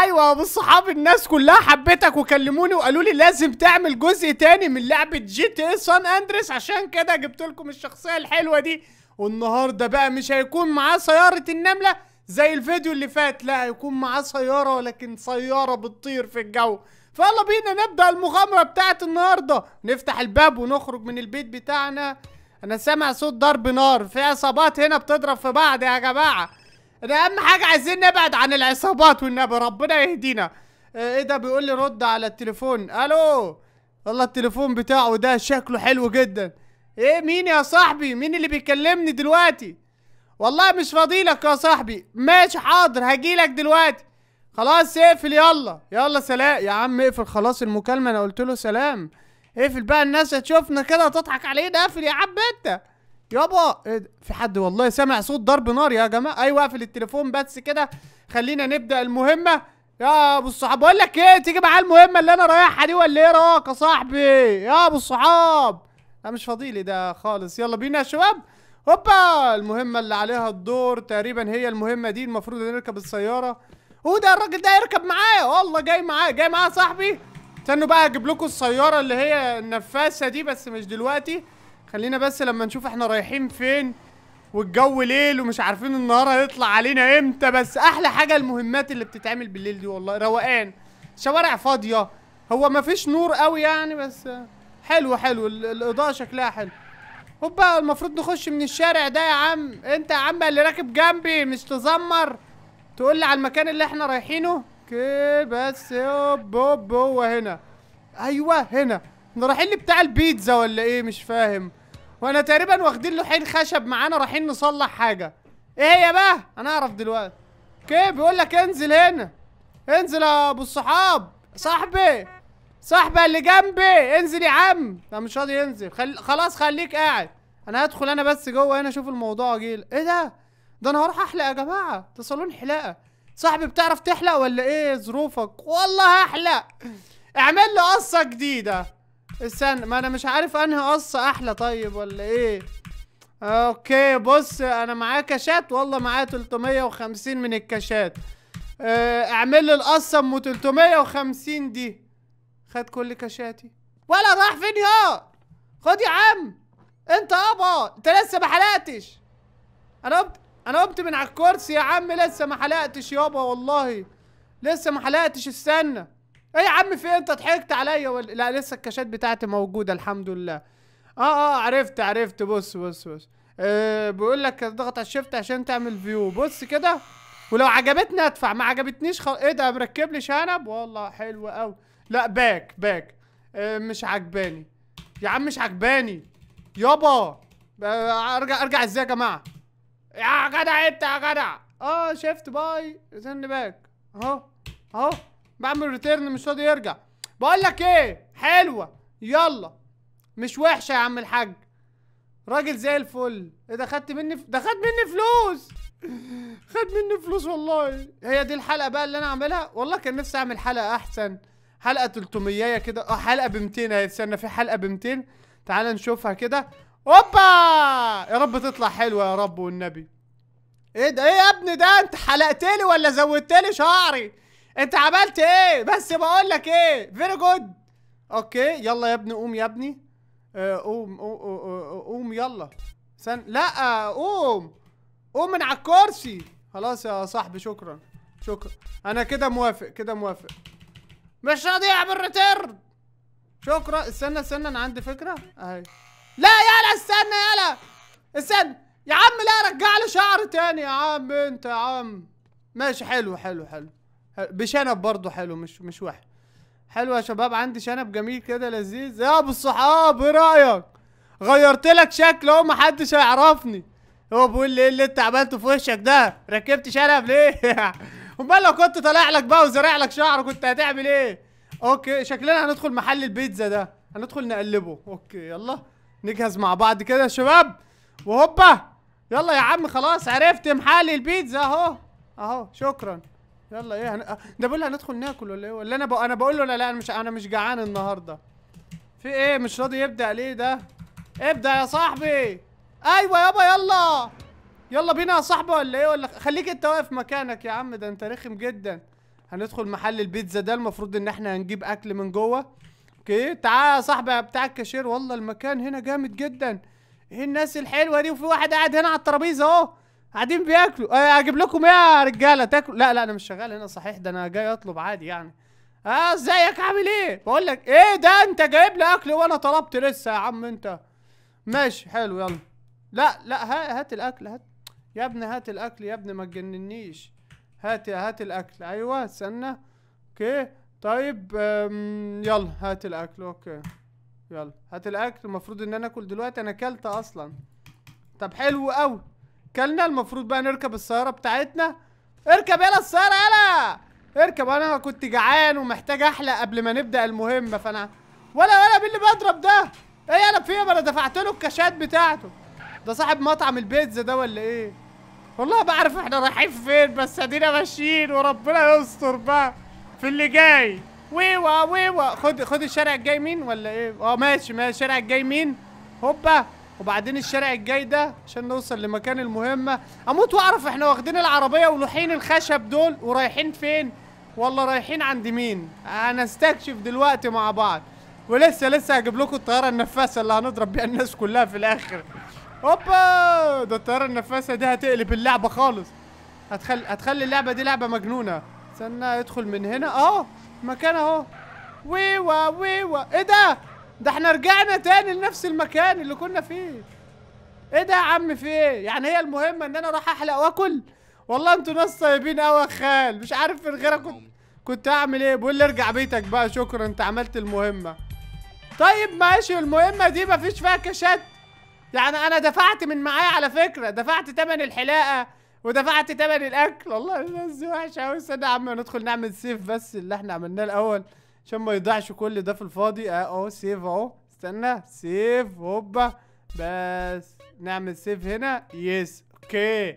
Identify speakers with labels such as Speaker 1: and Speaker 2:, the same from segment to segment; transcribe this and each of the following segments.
Speaker 1: ايوه بالصحاب الناس كلها حبتك وكلموني وقالوا لي لازم تعمل جزء تاني من لعبه جي تي سان اندريس عشان كده جبت لكم الشخصيه الحلوه دي والنهارده بقى مش هيكون معاه سياره النمله زي الفيديو اللي فات لا هيكون معاه سياره ولكن سياره بتطير في الجو فيلا بينا نبدا المغامره بتاعت النهارده نفتح الباب ونخرج من البيت بتاعنا انا سامع صوت ضرب نار في عصابات هنا بتضرب في بعض يا جماعه ده اهم حاجه عايزين نبعد عن العصابات والنبي ربنا يهدينا آه، ايه ده بيقول لي رد على التليفون الو والله التليفون بتاعه ده شكله حلو جدا ايه مين يا صاحبي مين اللي بيكلمني دلوقتي والله مش فاضيلك يا صاحبي ماشي حاضر هجيلك دلوقتي خلاص اقفل يلا يلا سلام يا عم اقفل خلاص المكالمه انا قلت له سلام اقفل بقى الناس هتشوفنا كده هتضحك علينا اقفل يا عم انت يابا إيه في حد والله سامع صوت ضرب نار يا جماعه ايوه اقفل التليفون بس كده خلينا نبدا المهمه يا ابو الصحاب بقول لك ايه تيجي معايا المهمه اللي انا رايحها دي ولا ايه رايك يا صاحبي يا ابو الصحاب انا مش فاضي لي ده خالص يلا بينا يا شباب هوبا المهمه اللي عليها الدور تقريبا هي المهمه دي المفروض نركب السياره ده الراجل ده يركب معايا والله جاي معايا جاي معايا صاحبي استنوا بقى اجيب لكم السياره اللي هي النفاسه دي بس مش دلوقتي خلينا بس لما نشوف احنا رايحين فين والجو ليل ومش عارفين النهار هيطلع علينا امتى بس احلى حاجه المهمات اللي بتتعمل بالليل دي والله روقان شوارع فاضيه هو ما فيش نور قوي يعني بس حلو حلو الاضاءه شكلها حلو هوبا المفروض نخش من الشارع ده يا عم انت يا عم اللي راكب جنبي مش تزمر تقول لي على المكان اللي احنا رايحينه اوكي بس هوب هوب هو هنا ايوه هنا احنا رايحين لبتاع البيتزا ولا ايه مش فاهم وانا تقريبا واخدين لوحين خشب معانا رايحين نصلح حاجه ايه هي بقى انا اعرف دلوقتي كيف بيقول لك انزل هنا انزل يا ابو الصحاب صاحبي صاحبي اللي جنبي انزل يا عم لا مش راضي ينزل خل... خلاص خليك قاعد انا هدخل انا بس جوه هنا اشوف الموضوع واجيلك ايه ده ده انا هروح احلق يا جماعه ده صالون حلاقه صاحبي بتعرف تحلق ولا ايه ظروفك والله هحلق اعمل له قصه جديده استنى ما انا مش عارف انهي قصة احلى طيب ولا ايه اوكي بص انا معايا كاشات والله معايا 350 من الكاشات اه اعمل لي القصة ام 350 دي خد كل كاشاتي ولا راح فين يا خد يا عم انت يابا انت لسه ما حلقتش انا قمت انا قمت من على الكرسي يا عم لسه ما حلقتش يابا والله لسه ما حلقتش استنى ايه يا عم في إيه؟ انت ضحكت عليا ولا لا لسه الكاشات بتاعتي موجوده الحمد لله اه اه, آه، عرفت عرفت بص بص بص آه بيقول لك اضغط على الشيفت عشان تعمل فيو بص كده ولو عجبتني ادفع ما عجبتنيش خل... ايه ده مركب لي شنب والله حلو قوي لا باك باك آه مش عجباني يا عم مش عجباني يابا آه ارجع ارجع ازاي يا جماعه يا جدع انت إيه يا جدع اه شيفت باي سن باك اهو اهو بعمل ريتيرن مش راضي يرجع بقول لك ايه حلوه يلا مش وحشه يا عم الحاج راجل زي الفل ايه ده خدت مني ف... ده خد مني فلوس خد مني فلوس والله هي دي الحلقه بقى اللي انا اعملها والله كان نفسي اعمل حلقه احسن حلقه 300 كده اه حلقه ب 200 اهي استنى في حلقه ب 200 تعال نشوفها كده اوبا يا رب تطلع حلوه يا رب والنبي ايه ده ايه يا ابني ده انت حلقتلي ولا زودت لي شعري انت عملت ايه بس بقول لك ايه فيري جود اوكي يلا يا ابني قوم يا ابني آه، قوم قوم يلا سن لا قوم قوم من على الكرسي خلاص يا صاحبي شكرا شكرا انا كده موافق كده موافق مش هضيع بالريتر شكرا استنى استنى انا عندي فكره اهي لا يلا استنى يلا استنى يا عم لا رجع لي شعر تاني يا عم انت يا عم ماشي حلو حلو حلو بشنب برضه حلو مش مش وحش حلو يا شباب عندي شنب جميل كده لذيذ يا ابو الصحاب ايه رايك غيرت لك شكل اهو محدش هيعرفني هو بيقول لي ايه اللي انت عملته في وشك ده ركبت شنب ليه امال لو كنت طالع لك بقى وزارع لك شعر كنت هتعمل ايه اوكي شكلنا هندخل محل البيتزا ده هندخل نقلبه اوكي يلا نجهز مع بعض كده يا شباب وهوبا يلا يا عم خلاص عرفت محل البيتزا اهو اهو شكرا يلا ايه هن... آه، ده بقول هندخل ناكل ولا ايه ولا انا ب... انا بقول له لا لا انا مش انا مش جعان النهارده في ايه مش راضي يبدا ليه ده ابدا يا صاحبي ايوه يابا يلا يلا بينا يا صاحبي ولا ايه ولا خليك انت واقف مكانك يا عم ده انت رخم جدا هندخل محل البيتزا ده المفروض ان احنا هنجيب اكل من جوه اوكي تعالى يا صاحبي بتاع الكاشير والله المكان هنا جامد جدا ايه الناس الحلوه دي وفي واحد قاعد هنا على الترابيزه اهو قاعدين بياكلوا آه، اجيب لكم ايه يا رجاله تاكلوا لا لا انا مش شغال هنا صحيح ده انا جاي اطلب عادي يعني اه ازيك عامل ايه بقول لك ايه ده انت جايب لي اكل وانا طلبت لسه يا عم انت ماشي حلو يلا لا لا هات الاكل هات يا ابني هات الاكل يا ابني ما تجننيش هات هات الاكل ايوه استنى اوكي طيب يلا هات الاكل اوكي يلا هات الاكل المفروض ان انا اكل دلوقتي انا اكلت اصلا طب حلو قوي كلنا المفروض بقى نركب السياره بتاعتنا اركب يلا السياره يلا اركب انا كنت جعان ومحتاج احلق قبل ما نبدا المهمه فانا ولا ولا مين اللي بضرب ده ايه يلا في ايه؟ انا دفعت له الكاشات بتاعته ده صاحب مطعم البيتزا ده ولا ايه والله ما احنا رايحين فين بس ادينا ماشيين وربنا يستر بقى في اللي جاي ويوا ويوا خد خد الشارع الجاي مين ولا ايه اه ماشي ماشي الشارع الجاي مين هوبا وبعدين الشارع الجاي ده عشان نوصل لمكان المهمة اموت واعرف احنا واخدين العربية ولوحين الخشب دول ورايحين فين والله رايحين عند مين هنستكشف دلوقتي مع بعض ولسه لسه هجيب لكم الطيارة النفاثة اللي هنضرب بيها الناس كلها في الاخر هوبا ده الطيارة النفاثة دي هتقلب اللعبة خالص هتخلي هتخلي اللعبة دي لعبة مجنونة استنى ادخل من هنا اه مكان اهو ويوا ويوا ايه ده ده احنا رجعنا تاني لنفس المكان اللي كنا فيه ايه ده يا عم في ايه يعني هي المهمه ان انا راح احلق واكل والله انتوا ناس طيبين قوي يا خال مش عارف من غيرك كنت كنت اعمل ايه بقول لي ارجع بيتك بقى شكرا انت عملت المهمه طيب ماشي المهمه دي مفيش فيها كشات يعني انا دفعت من معايا على فكره دفعت تمن الحلاقه ودفعت تمن الاكل والله الناس دي وحشه قوي استنى يا عم ندخل نعمل سيف بس اللي احنا عملناه الاول عشان ما يضيعش كل ده في الفاضي آه، اهو سيف اهو استنى سيف هوبا بس نعمل سيف هنا يس اوكي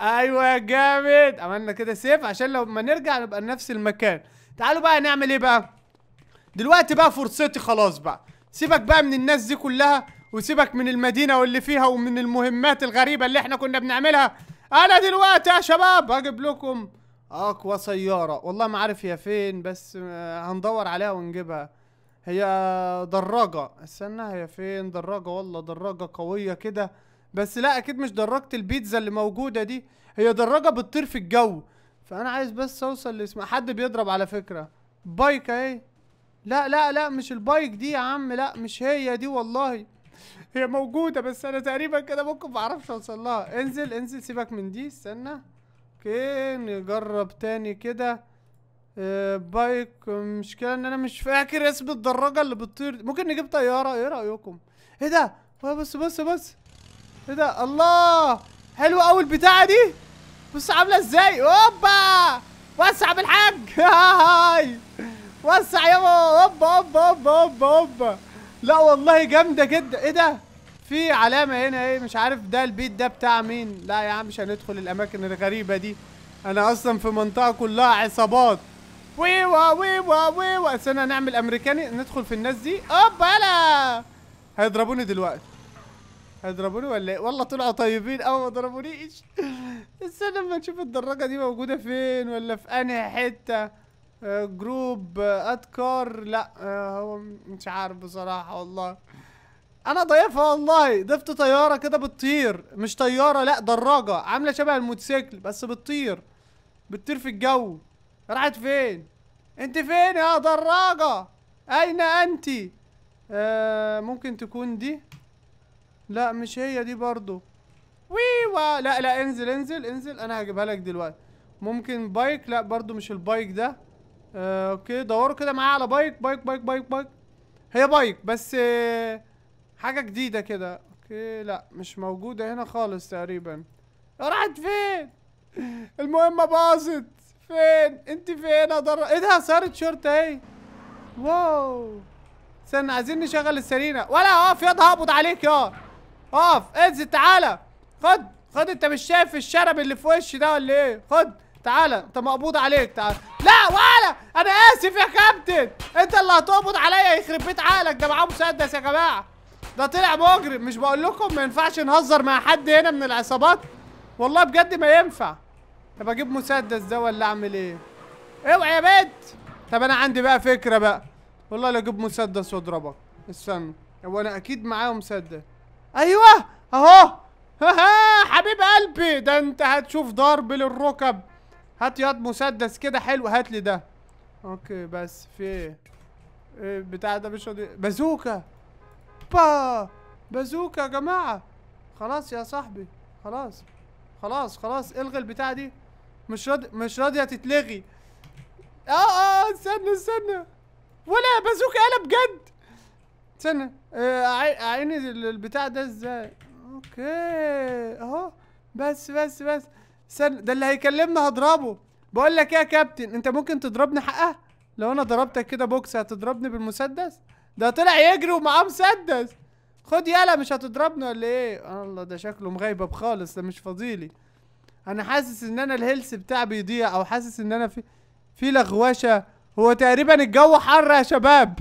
Speaker 1: ايوه يا جامد عملنا كده سيف عشان لو ما نرجع نبقى نفس المكان تعالوا بقى نعمل ايه بقى دلوقتي بقى فرصتي خلاص بقى سيبك بقى من الناس دي كلها وسيبك من المدينه واللي فيها ومن المهمات الغريبه اللي احنا كنا بنعملها انا دلوقتي يا شباب هجيب لكم اقوى سياره والله ما عارف هي فين بس آه، هندور عليها ونجيبها هي دراجه استنى هي فين دراجه والله دراجه قويه كده بس لا اكيد مش دراجه البيتزا اللي موجوده دي هي دراجه بتطير في الجو فانا عايز بس اوصل لاسمها حد بيضرب على فكره بايك اهي لا لا لا مش البايك دي يا عم لا مش هي دي والله هي موجوده بس انا تقريبا كده ممكن ما اعرفش اوصل لها انزل انزل سيبك من دي استنى اوكي نجرب تاني كده آه بايك مشكلة ان انا مش فاكر اسم الدراجة اللي بتطير ممكن نجيب طيارة ايه رأيكم ايه ده بص بص بص ايه ده الله حلوة اوي البتاعة دي بص عاملة ازاي اوبا وسع بالحاج هاي وسع يابا اوبا اوبا اوبا اوبا لا والله جامدة جدا ايه ده في علامه هنا ايه مش عارف ده البيت ده بتاع مين لا يا عم مش هندخل الاماكن الغريبه دي انا اصلا في منطقه كلها عصابات ويوا ويوا ويوا استنى نعمل امريكاني ندخل في الناس دي اوبالا هيضربوني دلوقتي هيضربوني ولا ايه والله طلعوا طيبين اول أه، ما ضربونيش استنى اما نشوف الدراجه دي موجوده فين ولا في انهي حته آه، جروب آه ادكار لا آه، هو مش عارف بصراحه والله انا ضايفها والله ضفت طياره كده بتطير مش طياره لا دراجه عامله شبه الموتوسيكل بس بتطير بتطير في الجو راحت فين انت فين يا دراجه اين انت آه ممكن تكون دي لا مش هي دي برضو ويوا لا لا انزل انزل انزل انا هجيبها لك دلوقتي ممكن بايك لا برضو مش البايك ده آه اوكي دوروا كده معايا على بايك بايك بايك بايك بايك هي بايك بس آه حاجة جديدة كده اوكي لا مش موجودة هنا خالص تقريبا راحت فين المهمة باظت فين انت فين اضر ايه ده صارت شرطة اهي واو استنى عايزين نشغل السرينة ولا اقف ياض هقبض عليك يا اقف انزل تعالى خد خد انت مش شايف الشرب اللي في وشي ده ولا ايه خد تعالى انت مقبوض عليك تعالى لا ولا انا اسف يا كابتن انت اللي هتقبض عليا يخرب بيت عقلك ده معاه مسدس يا جماعه ده طلع مجرم مش بقول لكم ما ينفعش نهزر مع حد هنا من العصابات والله بجد ما ينفع طب اجيب مسدس ده ولا اعمل ايه اوعى يا بنت طب انا عندي بقى فكره بقى والله لو اجيب مسدس واضربك استنى هو انا اكيد معايا مسدس ايوه اهو ها حبيب قلبي ده انت هتشوف ضرب للركب هات ياض مسدس كده حلو هات لي ده اوكي بس في ايه, إيه بتاع ده مش بازوكا اوبا بازوكا يا جماعه خلاص يا صاحبي خلاص خلاص خلاص الغي البتاعه دي مش راضي مش راضيه تتلغي اه اه استنى استنى ولا بازوكا انا بجد استنى اعيني آه، البتاع ده ازاي اوكي اهو بس بس بس استنى ده اللي هيكلمنا هضربه بقول لك ايه يا كابتن انت ممكن تضربني حقه لو انا ضربتك كده بوكس هتضربني بالمسدس ده طلع يجري ومعاه مسدس خد يالا مش هتضربني ولا ايه الله ده شكله مغيبب خالص ده مش فاضيلي انا حاسس ان انا الهيلث بتاعي بيضيع او حاسس ان انا في في لغوشه هو تقريبا الجو حر يا شباب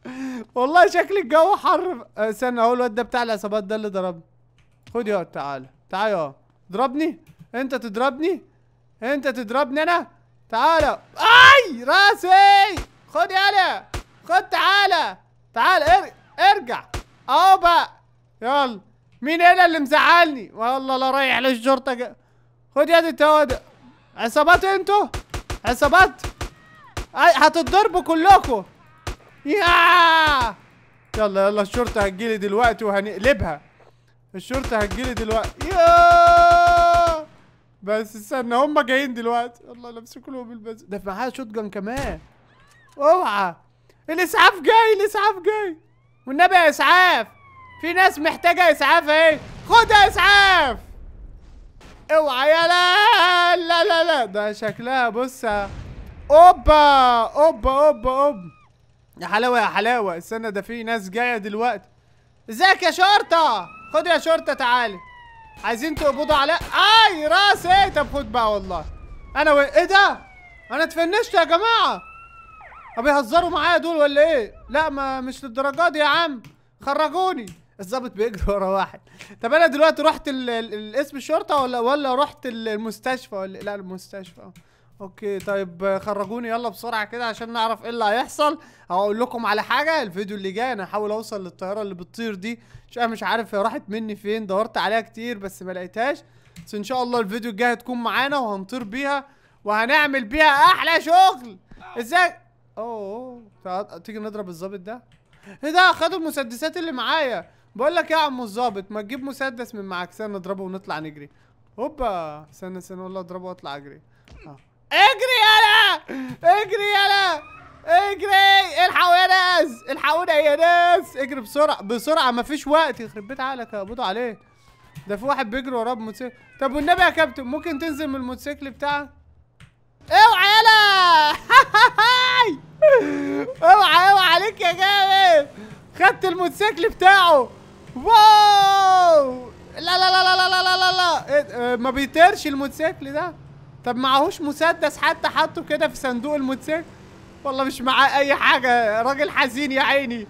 Speaker 1: والله شكل الجو حر آه، استنى اهو الواد ده بتاع العصابات ده اللي ضربني خد يا تعالى تعالى يا اضربني انت تضربني انت تضربني انا تعالى اي راسي خد يالا خد تعالى تعال ار... ارجع اه بقى يلا مين هنا اللي مزعلني والله لا رايح للشرطه جا. خد دي التوادى عصابات انتوا عصابات هتتضربوا كلكم يا يلا يلا الشرطه هتجيلي دلوقتي وهنقلبها الشرطه هتجيلي دلوقتي يا بس استنى هم جايين دلوقتي الله لابسين كلهم البس ده معاه شوت جان كمان اوعى الاسعاف جاي الاسعاف جاي والنبي يا اسعاف في ناس محتاجه اسعاف اهي خد يا اسعاف اوعى يا لا لا لا لا ده شكلها بص اوبا اوبا اوبا اوبا يا حلاوه يا حلاوه استنى ده في ناس جايه دلوقتي ازيك يا شرطه خد يا شرطه تعالي عايزين تقبضوا على اي راسي إيه؟ طب خد بقى والله انا و... ايه ده انا اتفنشت يا جماعه بيهزروا معايا دول ولا ايه لا ما مش للدرجه دي يا عم خرجوني الظابط بيجري ورا واحد طب انا دلوقتي رحت الاسم الشرطه ولا ولا رحت المستشفى ولا لا المستشفى اوكي طيب خرجوني يلا بسرعه كده عشان نعرف ايه اللي هيحصل هقول لكم على حاجه الفيديو اللي جاي انا هحاول اوصل للطياره اللي بتطير دي مش انا مش عارف هي راحت مني فين دورت عليها كتير بس ما لقيتهاش بس ان شاء الله الفيديو الجاي هتكون معانا وهنطير بيها وهنعمل بيها احلى شغل ازاي اوه تعال تيجي نضرب الظابط ده ايه ده خدوا المسدسات اللي معايا بقول لك يا عم الظابط ما تجيب مسدس من معاك استنى نضربه ونطلع نجري هوبا استنى استنى والله اضربه واطلع اجري آه. اجري يالا اجري يالا اجري الحقوا يا ناس الحقونا يا ناس اجري بسرعه بسرعه مفيش وقت يخرب بيت عقلك يا ابوضو عليه ده في واحد بيجري وراه بموتوسيكل طب والنبي يا كابتن ممكن تنزل من الموتوسيكل بتاعك اوعى اوعى اوعى عليك يا جامد خدت الموتوسيكل بتاعه واو لا لا لا لا لا لا لا لا إيه، آه، ما بيطيرش الموتوسيكل ده طب معهوش مسدس حتى حطه كده في صندوق الموتوسيكل والله مش معاه اي حاجه راجل حزين يا عيني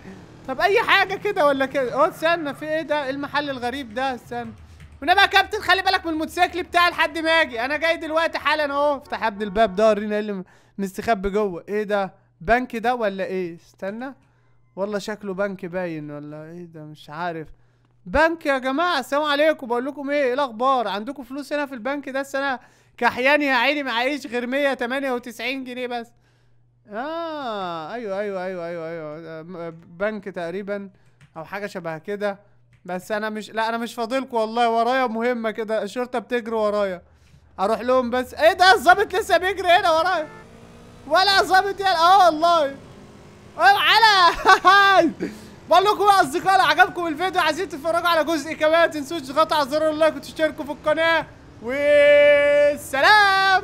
Speaker 1: طب اي حاجه كده ولا كده اهو استنى في ايه ده إيه المحل الغريب ده استنى ونبقى يا كابتن خلي بالك من الموتوسيكل بتاعي لحد ما اجي انا جاي دلوقتي حالا اهو افتح يا ابني الباب ده ورينا ايه اللي مستخبي جوه ايه ده بنك ده ولا ايه استنى والله شكله بنك باين ولا ايه ده مش عارف بنك يا جماعه السلام عليكم بقول لكم ايه ايه الاخبار عندكم فلوس هنا في البنك ده السنه كحياني يا عيني معيش غير 198 جنيه بس اه ايوه ايوه ايوه ايوه ايوه آه، بنك تقريبا او حاجه شبه كده بس انا مش لا انا مش فاضلكم والله ورايا مهمه كده الشرطه بتجري ورايا اروح لهم بس ايه ده الظابط لسه بيجري هنا ورايا ولا ظابط يا اه والله أه، على بقول لكم يا اصدقائي لو عجبكم الفيديو عايزين تتفرجوا على جزء كمان ما تنسوش تضغطوا على زر اللايك وتشتركوا في القناه والسلام